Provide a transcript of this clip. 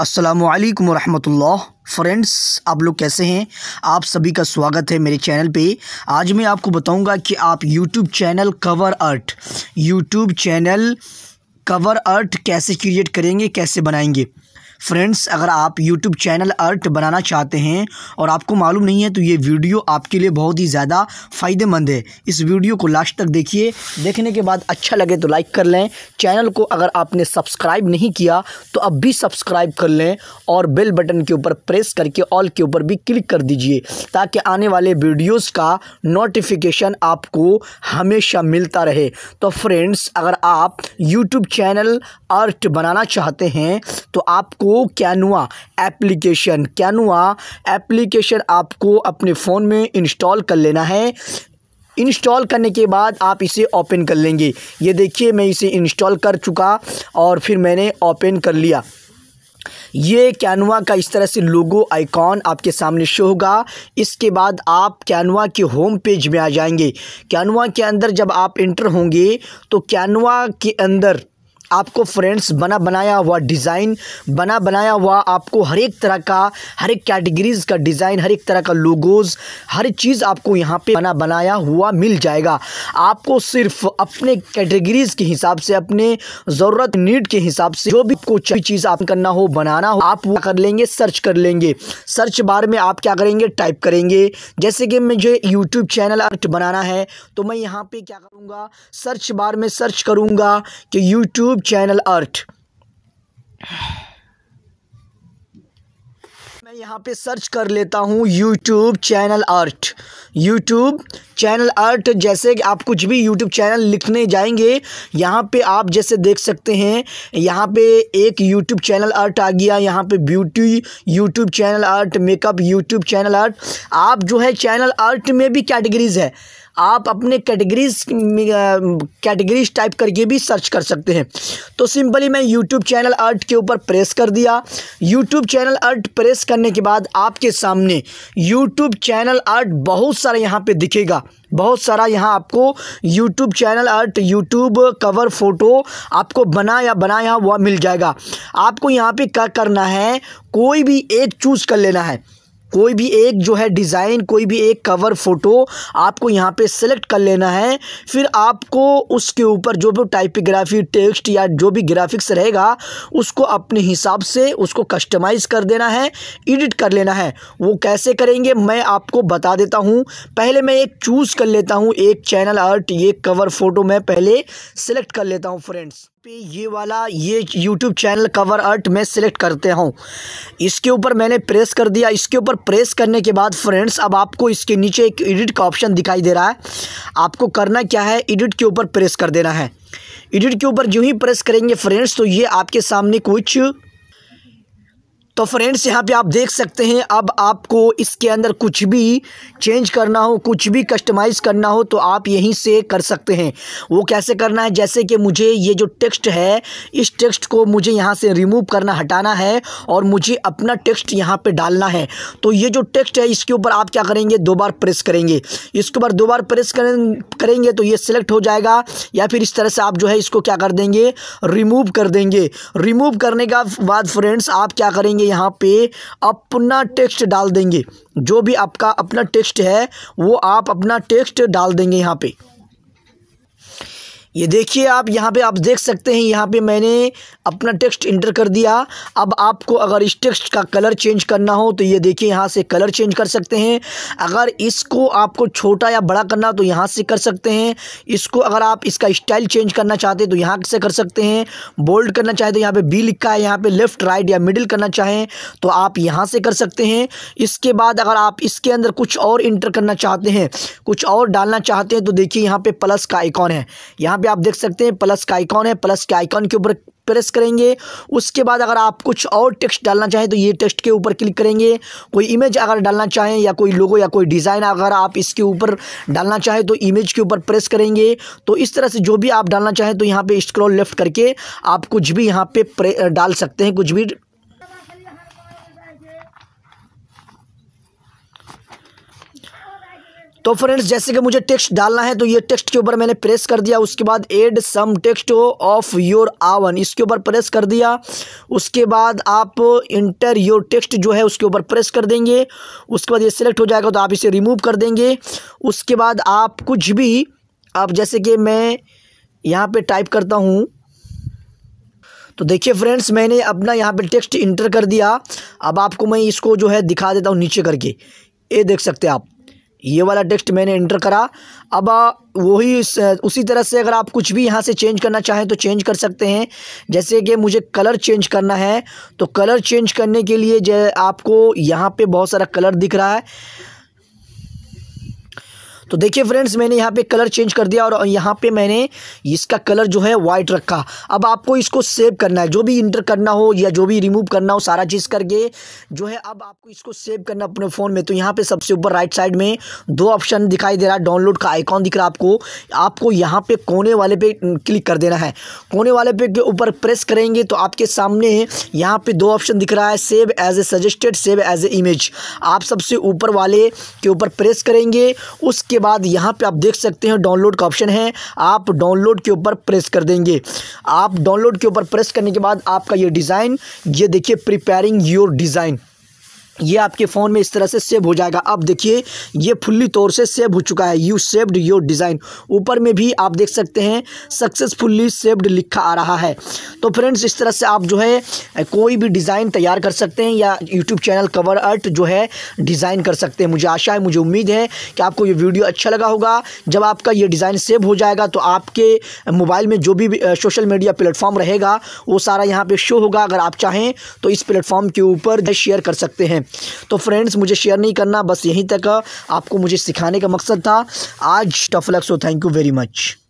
अस्सलाम वालेकुम रहमतुल्लाह फ्रेंड्स आप लोग कैसे हैं आप सभी का स्वागत है मेरे चैनल पे आज मैं आपको बताऊंगा कि आप YouTube channel cover art YouTube channel cover art कैसे क्रिएट करेंगे कैसे बनाएंगे फ्रेंड्स अगर आप यूट्यूब चैनल अर्ट बनाना चाहते हैं और आपको मालूम नहीं है तो ये वीडियो आपके लिए बहुत ही ज़्यादा फ़ायदेमंद है इस वीडियो को लास्ट तक देखिए देखने के बाद अच्छा लगे तो लाइक कर लें चैनल को अगर आपने सब्सक्राइब नहीं किया तो अब भी सब्सक्राइब कर लें और बेल बटन के ऊपर प्रेस करके ऑल के ऊपर भी क्लिक कर दीजिए ताकि आने वाले वीडियोज़ का नोटिफिकेशन आपको हमेशा मिलता रहे तो फ्रेंड्स अगर आप यूट्यूब चैनल अर्ट बनाना चाहते हैं तो आपको आपको कैनवा एप्लीकेशन कैनवा एप्लीकेशन आपको अपने फ़ोन में इंस्टॉल कर लेना है इंस्टॉल करने के बाद आप इसे ओपन कर लेंगे ये देखिए मैं इसे इंस्टॉल कर चुका और फिर मैंने ओपन कर लिया ये कैनवा का इस तरह से लोगो आइकॉन आपके सामने शो होगा इसके बाद आप कैनवा के होम पेज में आ जाएंगे कैनवा के अंदर जब आप इंटर होंगे तो कैनवा के अंदर आपको फ्रेंड्स बना बनाया हुआ डिज़ाइन बना बनाया हुआ आपको हर एक तरह का हर एक कैटेगरीज़ का डिज़ाइन हर एक तरह का लोगोज़ हर चीज़ आपको यहाँ पे बना बनाया हुआ मिल जाएगा आपको सिर्फ अपने कैटेगरीज़ के हिसाब से अपने ज़रूरत नीड के हिसाब से जो भी कुछ चीज़ आप करना हो बनाना हो आप वो कर लेंगे सर्च कर लेंगे सर्च बार में आप क्या करेंगे टाइप करेंगे जैसे कि मुझे यूट्यूब चैनल आर्ट बनाना है तो मैं यहाँ पर क्या करूँगा सर्च बार में सर्च करूँगा कि यूट्यूब यूट्यूब चैनल आर्ट मैं यहाँ पे सर्च कर लेता हूँ YouTube channel art YouTube channel art जैसे कि आप कुछ भी यूट्यूब चैनल लिखने जाएंगे यहाँ पे आप जैसे देख सकते हैं यहाँ पे एक यूट्यूब चैनल आर्ट आ गया यहाँ पे beauty YouTube channel art makeup YouTube channel art आप जो है चैनल आर्ट में भी कैटेगरीज है आप अपने कैटेगरीज कैटेगरीज टाइप करके भी सर्च कर सकते हैं तो सिंपली मैं यूट्यूब चैनल अर्ट के ऊपर प्रेस कर दिया यूट्यूब चैनल अर्ट प्रेस करने के बाद आपके सामने यूट्यूब चैनल अर्ट बहुत सारे यहाँ पे दिखेगा बहुत सारा यहाँ आपको YouTube channel art YouTube cover photo आपको बना या बनाया हुआ मिल जाएगा आपको यहाँ पे क्या करना है कोई भी एक चूज़ कर लेना है कोई भी एक जो है डिज़ाइन कोई भी एक कवर फ़ोटो आपको यहाँ पे सेलेक्ट कर लेना है फिर आपको उसके ऊपर जो भी टाइपिग्राफी टेक्स्ट या जो भी ग्राफिक्स रहेगा उसको अपने हिसाब से उसको कस्टमाइज़ कर देना है एडिट कर लेना है वो कैसे करेंगे मैं आपको बता देता हूँ पहले मैं एक चूज़ कर लेता हूँ एक चैनल आर्ट ये कवर फ़ोटो मैं पहले सेलेक्ट कर लेता हूँ फ्रेंड्स पे ये वाला ये यूट्यूब चैनल कवर आर्ट मैं सिलेक्ट करते हूँ इसके ऊपर मैंने प्रेस कर दिया इसके ऊपर प्रेस करने के बाद फ्रेंड्स अब आपको इसके नीचे एक एडिट का ऑप्शन दिखाई दे रहा है आपको करना क्या है एडिट के ऊपर प्रेस कर देना है एडिट के ऊपर जो ही प्रेस करेंगे फ्रेंड्स तो ये आपके सामने कुछ तो फ्रेंड्स यहाँ पे आप देख सकते हैं अब आपको इसके अंदर कुछ भी चेंज करना हो कुछ भी कस्टमाइज़ करना हो तो आप यहीं से कर सकते हैं वो कैसे करना है जैसे कि मुझे ये जो टेक्स्ट है इस टेक्स्ट को मुझे यहाँ से रिमूव करना हटाना है और मुझे अपना टेक्स्ट यहाँ पर डालना है तो ये जो टेक्स्ट है इसके ऊपर आप क्या करेंगे दो बार प्रेस करेंगे इसके ऊपर दो बार प्रेस करेंगे तो ये सिलेक्ट हो जाएगा या फिर इस तरह से आप जो है इसको क्या कर देंगे रिमूव कर देंगे रिमूव करने का बाद फ्रेंड्स आप क्या करेंगे यहाँ पे अपना टेक्स्ट डाल देंगे जो भी आपका अपना टेक्स्ट है वो आप अपना टेक्स्ट डाल देंगे यहाँ पे ये देखिए आप यहाँ पे आप देख सकते हैं यहाँ पे मैंने अपना टेक्स्ट इंटर कर दिया अब आपको अगर इस टेक्स्ट का कलर चेंज करना हो तो ये देखिए यहाँ से कलर चेंज कर सकते हैं अगर इसको आपको छोटा या बड़ा करना तो यहाँ से कर सकते हैं इसको अगर आप इसका स्टाइल चेंज करना चाहते हैं तो यहाँ से कर सकते हैं बोल्ड करना चाहें तो यहाँ पर बी लिखा है यहाँ पर लेफ़्ट राइट या मिडिल करना चाहें तो आप यहाँ से कर सकते हैं इसके बाद अगर आप इसके अंदर कुछ और इंटर करना चाहते हैं कुछ और डालना चाहते हैं तो देखिए यहाँ पर प्लस का आइकॉन है यहाँ यहाँ पे आप देख सकते हैं प्लस का आइकॉन है प्लस के आइकॉन के ऊपर प्रेस करेंगे उसके बाद अगर आप कुछ और टेक्स्ट डालना चाहें तो ये टेक्स्ट के ऊपर क्लिक करेंगे कोई इमेज अगर डालना चाहें या कोई लोगो या कोई डिज़ाइन अगर आप इसके ऊपर डालना चाहें तो इमेज के ऊपर प्रेस करेंगे तो इस तरह से जो भी आप डालना चाहें तो यहाँ पर स्क्रॉल लेफ्ट करके आप कुछ भी यहाँ पे डाल सकते हैं कुछ भी तो फ्रेंड्स जैसे कि मुझे टेक्स्ट डालना है तो ये टेक्स्ट के ऊपर मैंने प्रेस कर दिया उसके बाद add some text of your own इसके ऊपर प्रेस कर दिया उसके बाद आप इंटर योर टेक्स्ट जो है उसके ऊपर प्रेस कर देंगे उसके बाद ये सिलेक्ट हो जाएगा तो आप इसे रिमूव कर देंगे उसके बाद आप कुछ भी आप जैसे कि मैं यहाँ पर टाइप करता हूँ तो देखिए फ्रेंड्स मैंने अपना यहाँ पर टेक्स्ट इंटर कर दिया अब आपको मैं इसको जो है दिखा देता हूँ नीचे करके ये देख सकते हैं आप ये वाला टेक्स्ट मैंने इंटर करा अब वही उसी तरह से अगर आप कुछ भी यहाँ से चेंज करना चाहें तो चेंज कर सकते हैं जैसे कि मुझे कलर चेंज करना है तो कलर चेंज करने के लिए आपको यहाँ पे बहुत सारा कलर दिख रहा है तो देखिए फ्रेंड्स मैंने यहाँ पे कलर चेंज कर दिया और यहाँ पे मैंने इसका कलर जो है वाइट रखा अब आपको इसको सेव करना है जो भी इंटर करना हो या जो भी रिमूव करना हो सारा चीज़ करके जो है अब आपको इसको सेव करना अपने फ़ोन में तो यहाँ पे सबसे ऊपर राइट साइड में दो ऑप्शन दिखाई दे रहा है डाउनलोड का आइकॉन दिख रहा है आपको आपको यहाँ पे कोने वाले पे क्लिक कर देना है कोने वाले पे के ऊपर प्रेस करेंगे तो आपके सामने यहाँ पे दो ऑप्शन दिख रहा है save as a suggested save as a image आप सबसे ऊपर वाले के ऊपर प्रेस करेंगे उसके उसके बाद यहाँ पे आप देख सकते हैं डाउनलोड का ऑप्शन है आप डाउनलोड के ऊपर प्रेस कर देंगे आप डाउनलोड के ऊपर प्रेस करने के बाद आपका ये डिज़ाइन ये देखिए प्रिपेयरिंग योर डिज़ाइन ये आपके फ़ोन में इस तरह से सेव हो जाएगा अब देखिए ये फुल्ली तौर से सेव हो चुका है यू सेव्ड योर डिज़ाइन ऊपर में भी आप देख सकते हैं सक्सेसफुल्ली सेव्ड लिखा आ रहा है तो फ्रेंड्स इस तरह से आप जो है कोई भी डिज़ाइन तैयार कर सकते हैं या यूट्यूब चैनल कवर अर्ट जो है डिज़ाइन कर सकते हैं मुझे आशा है मुझे उम्मीद है कि आपको ये वीडियो अच्छा लगा होगा जब आपका ये डिज़ाइन सेव हो जाएगा तो आपके मोबाइल में जो भी सोशल मीडिया प्लेटफॉर्म रहेगा वो सारा यहाँ पर शो होगा अगर आप चाहें तो इस प्लेटफॉर्म के ऊपर शेयर कर सकते हैं तो फ्रेंड्स मुझे शेयर नहीं करना बस यहीं तक आपको मुझे सिखाने का मकसद था आज tough luck so thank you very much